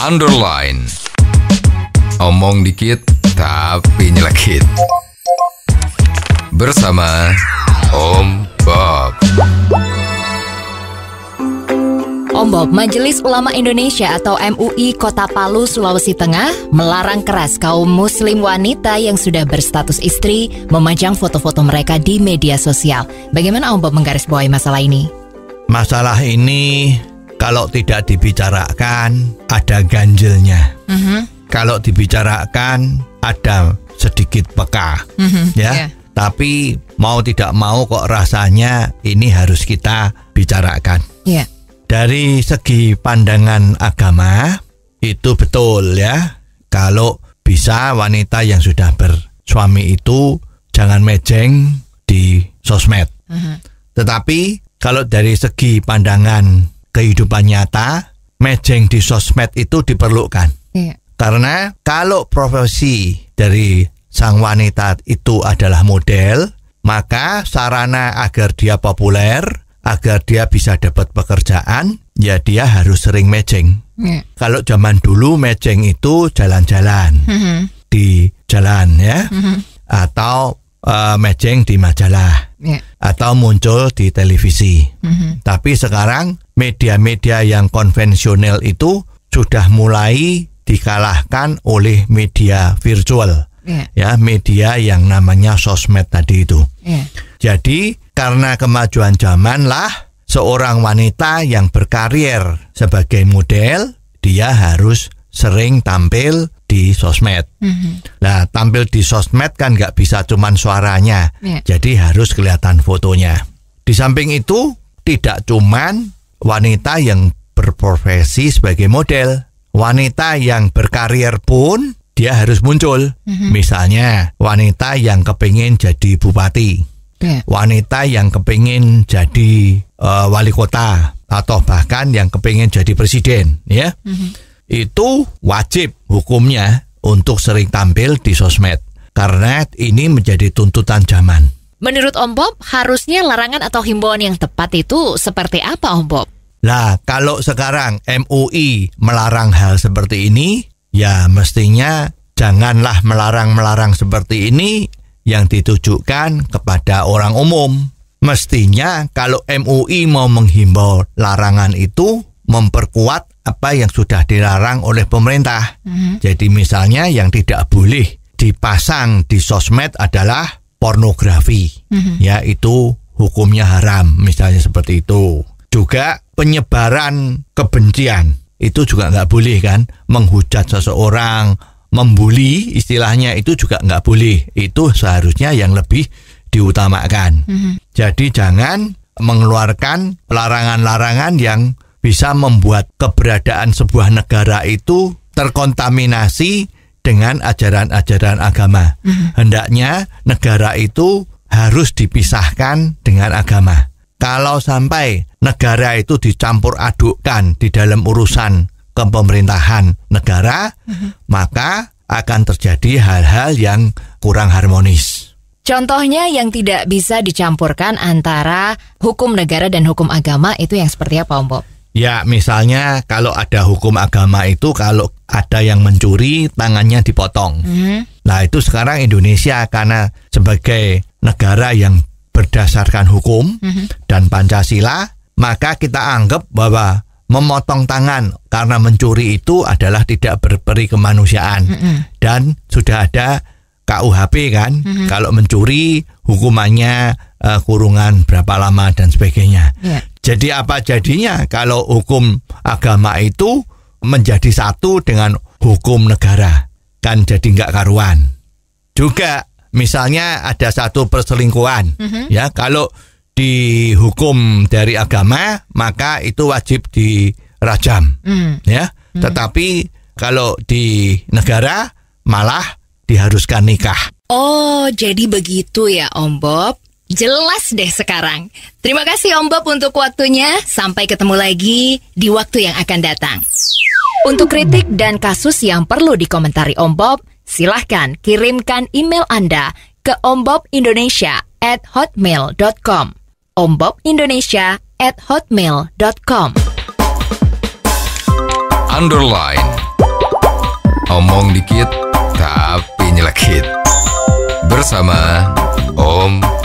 underline. Omong dikit tapi nyelekit. Bersama Om Bob. Om Bob, Majelis Ulama Indonesia atau MUI Kota Palu, Sulawesi Tengah melarang keras kaum muslim wanita yang sudah berstatus istri memajang foto-foto mereka di media sosial. Bagaimana Om Bob menggarisbawahi masalah ini? Masalah ini kalau tidak dibicarakan, ada ganjilnya. Mm -hmm. Kalau dibicarakan, ada sedikit peka, mm -hmm. ya. Yeah. Tapi mau tidak mau kok rasanya ini harus kita bicarakan. Yeah. Dari segi pandangan agama itu betul ya. Kalau bisa wanita yang sudah bersuami itu jangan mejeng di sosmed. Mm -hmm. Tetapi kalau dari segi pandangan kehidupan nyata, mejeng di sosmed itu diperlukan. Yeah. Karena kalau profesi dari sang wanita itu adalah model, maka sarana agar dia populer, agar dia bisa dapat pekerjaan, ya dia harus sering mejeng. Yeah. Kalau zaman dulu mejeng itu jalan-jalan mm -hmm. di jalan ya, mm -hmm. atau uh, mejeng di majalah yeah. atau muncul di televisi. Mm-hmm. Tapi sekarang media-media yang konvensional itu sudah mulai dikalahkan oleh media virtual, yeah. ya media yang namanya sosmed tadi itu. Yeah. Jadi karena kemajuan zaman lah seorang wanita yang berkarier sebagai model dia harus sering tampil di sosmed. Mm-hmm. Nah, tampil di sosmed kan nggak bisa cuman suaranya, yeah. jadi harus kelihatan fotonya. Di samping itu, tidak cuman wanita yang berprofesi sebagai model, wanita yang berkarier pun dia harus muncul. Mm-hmm. Misalnya, wanita yang kepingin jadi bupati, yeah. wanita yang kepingin jadi uh, wali kota, atau bahkan yang kepingin jadi presiden, ya. Mm-hmm itu wajib hukumnya untuk sering tampil di sosmed karena ini menjadi tuntutan zaman. Menurut Om Bob, harusnya larangan atau himbauan yang tepat itu seperti apa Om Bob? Lah, kalau sekarang MUI melarang hal seperti ini, ya mestinya janganlah melarang-melarang seperti ini yang ditujukan kepada orang umum. Mestinya kalau MUI mau menghimbau larangan itu memperkuat apa yang sudah dilarang oleh pemerintah. Mm-hmm. Jadi misalnya yang tidak boleh dipasang di sosmed adalah pornografi. Mm-hmm. Ya itu hukumnya haram misalnya seperti itu. Juga penyebaran kebencian itu juga nggak boleh kan menghujat seseorang, membuli istilahnya itu juga nggak boleh. Itu seharusnya yang lebih diutamakan. Mm-hmm. Jadi jangan mengeluarkan larangan-larangan yang bisa membuat keberadaan sebuah negara itu terkontaminasi dengan ajaran-ajaran agama. Mm-hmm. Hendaknya negara itu harus dipisahkan dengan agama. Kalau sampai negara itu dicampur adukkan di dalam urusan kepemerintahan negara, mm-hmm. maka akan terjadi hal-hal yang kurang harmonis. Contohnya yang tidak bisa dicampurkan antara hukum negara dan hukum agama itu yang seperti apa, Om Bob? Ya, misalnya kalau ada hukum agama itu kalau ada yang mencuri tangannya dipotong. Mm. Nah, itu sekarang Indonesia karena sebagai negara yang berdasarkan hukum mm -hmm. dan Pancasila, maka kita anggap bahwa memotong tangan karena mencuri itu adalah tidak berperi kemanusiaan. Mm -hmm. Dan sudah ada KUHP kan, mm -hmm. kalau mencuri hukumannya uh, kurungan berapa lama dan sebagainya. Yeah. Jadi apa jadinya kalau hukum agama itu menjadi satu dengan hukum negara? Kan jadi nggak karuan. Juga misalnya ada satu perselingkuhan, mm -hmm. ya kalau di hukum dari agama maka itu wajib dirajam, mm. ya. Hmm. Tetapi kalau di negara malah diharuskan nikah. Oh, jadi begitu ya Om Bob. Jelas deh sekarang. Terima kasih Om Bob untuk waktunya. Sampai ketemu lagi di waktu yang akan datang. Untuk kritik dan kasus yang perlu dikomentari Om Bob, silahkan kirimkan email Anda ke ombobindonesia at hotmail.com ombobindonesia at hotmail.com Underline Omong dikit tapi nyelekit Bersama Om